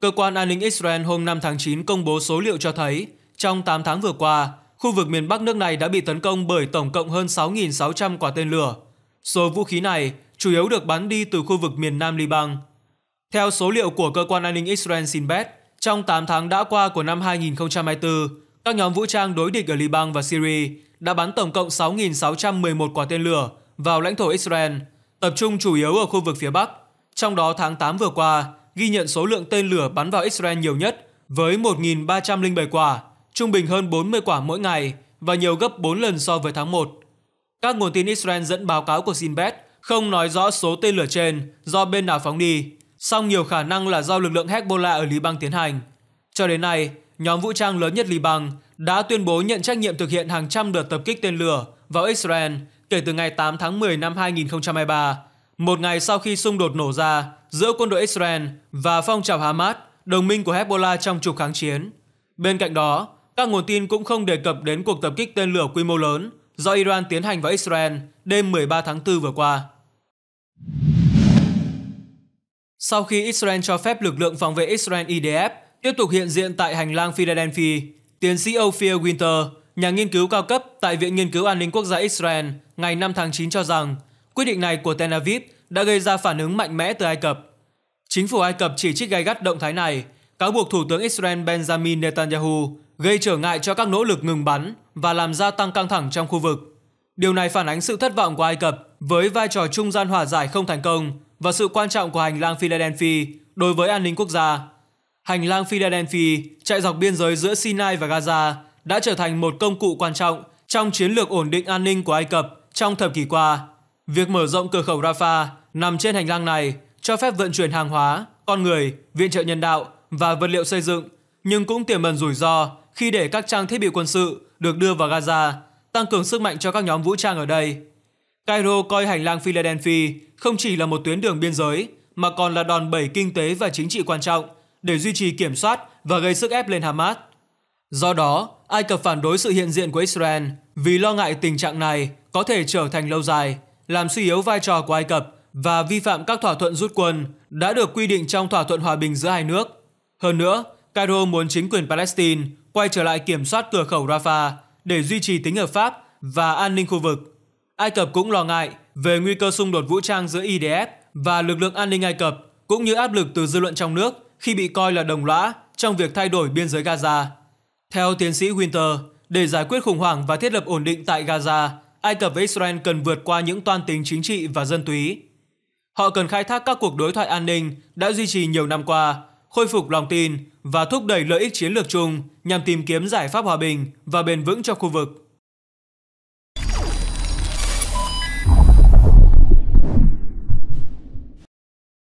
Cơ quan an ninh Israel hôm 5 tháng 9 công bố số liệu cho thấy, trong 8 tháng vừa qua, khu vực miền Bắc nước này đã bị tấn công bởi tổng cộng hơn 6.600 quả tên lửa. Số vũ khí này chủ yếu được bắn đi từ khu vực miền Nam Liban. Theo số liệu của cơ quan an ninh Israel Sinbet, trong 8 tháng đã qua của năm 2024, các nhóm vũ trang đối địch ở Liban và Syria đã bắn tổng cộng 6.611 quả tên lửa vào lãnh thổ Israel, tập trung chủ yếu ở khu vực phía Bắc. Trong đó tháng 8 vừa qua, ghi nhận số lượng tên lửa bắn vào Israel nhiều nhất với 1.307 quả, trung bình hơn 40 quả mỗi ngày và nhiều gấp 4 lần so với tháng 1. Các nguồn tin Israel dẫn báo cáo của Sinbet không nói rõ số tên lửa trên do bên nào phóng đi, song nhiều khả năng là do lực lượng Hezbollah ở Liban tiến hành. Cho đến nay, nhóm vũ trang lớn nhất Liban đã tuyên bố nhận trách nhiệm thực hiện hàng trăm đợt tập kích tên lửa vào Israel kể từ ngày 8 tháng 10 năm 2023 một ngày sau khi xung đột nổ ra giữa quân đội Israel và phong trào Hamas, đồng minh của Hezbollah trong trục kháng chiến. Bên cạnh đó, các nguồn tin cũng không đề cập đến cuộc tập kích tên lửa quy mô lớn do Iran tiến hành vào Israel đêm 13 tháng 4 vừa qua. Sau khi Israel cho phép lực lượng phòng vệ Israel IDF tiếp tục hiện diện tại hành lang Philadelphia, tiến sĩ Ophir Winter, nhà nghiên cứu cao cấp tại Viện Nghiên cứu An ninh Quốc gia Israel, ngày 5 tháng 9 cho rằng Quyết định này của Tel Aviv đã gây ra phản ứng mạnh mẽ từ Ai Cập. Chính phủ Ai Cập chỉ trích gay gắt động thái này, cáo buộc Thủ tướng Israel Benjamin Netanyahu gây trở ngại cho các nỗ lực ngừng bắn và làm gia tăng căng thẳng trong khu vực. Điều này phản ánh sự thất vọng của Ai Cập với vai trò trung gian hòa giải không thành công và sự quan trọng của hành lang Philadelphia đối với an ninh quốc gia. Hành lang Philadelphia chạy dọc biên giới giữa Sinai và Gaza đã trở thành một công cụ quan trọng trong chiến lược ổn định an ninh của Ai Cập trong thập kỷ qua. Việc mở rộng cửa khẩu Rafah nằm trên hành lang này cho phép vận chuyển hàng hóa, con người, viện trợ nhân đạo và vật liệu xây dựng, nhưng cũng tiềm ẩn rủi ro khi để các trang thiết bị quân sự được đưa vào Gaza, tăng cường sức mạnh cho các nhóm vũ trang ở đây. Cairo coi hành lang Philadelphia không chỉ là một tuyến đường biên giới mà còn là đòn bẩy kinh tế và chính trị quan trọng để duy trì kiểm soát và gây sức ép lên Hamas. Do đó, Ai Cập phản đối sự hiện diện của Israel vì lo ngại tình trạng này có thể trở thành lâu dài làm suy yếu vai trò của Ai Cập và vi phạm các thỏa thuận rút quân đã được quy định trong thỏa thuận hòa bình giữa hai nước. Hơn nữa, Cairo muốn chính quyền Palestine quay trở lại kiểm soát cửa khẩu Rafah để duy trì tính hợp pháp và an ninh khu vực. Ai Cập cũng lo ngại về nguy cơ xung đột vũ trang giữa IDF và lực lượng an ninh Ai Cập cũng như áp lực từ dư luận trong nước khi bị coi là đồng lõa trong việc thay đổi biên giới Gaza. Theo tiến sĩ Winter, để giải quyết khủng hoảng và thiết lập ổn định tại Gaza, Ai Cập và Israel cần vượt qua những toan tính chính trị và dân túy. Họ cần khai thác các cuộc đối thoại an ninh đã duy trì nhiều năm qua, khôi phục lòng tin và thúc đẩy lợi ích chiến lược chung nhằm tìm kiếm giải pháp hòa bình và bền vững cho khu vực.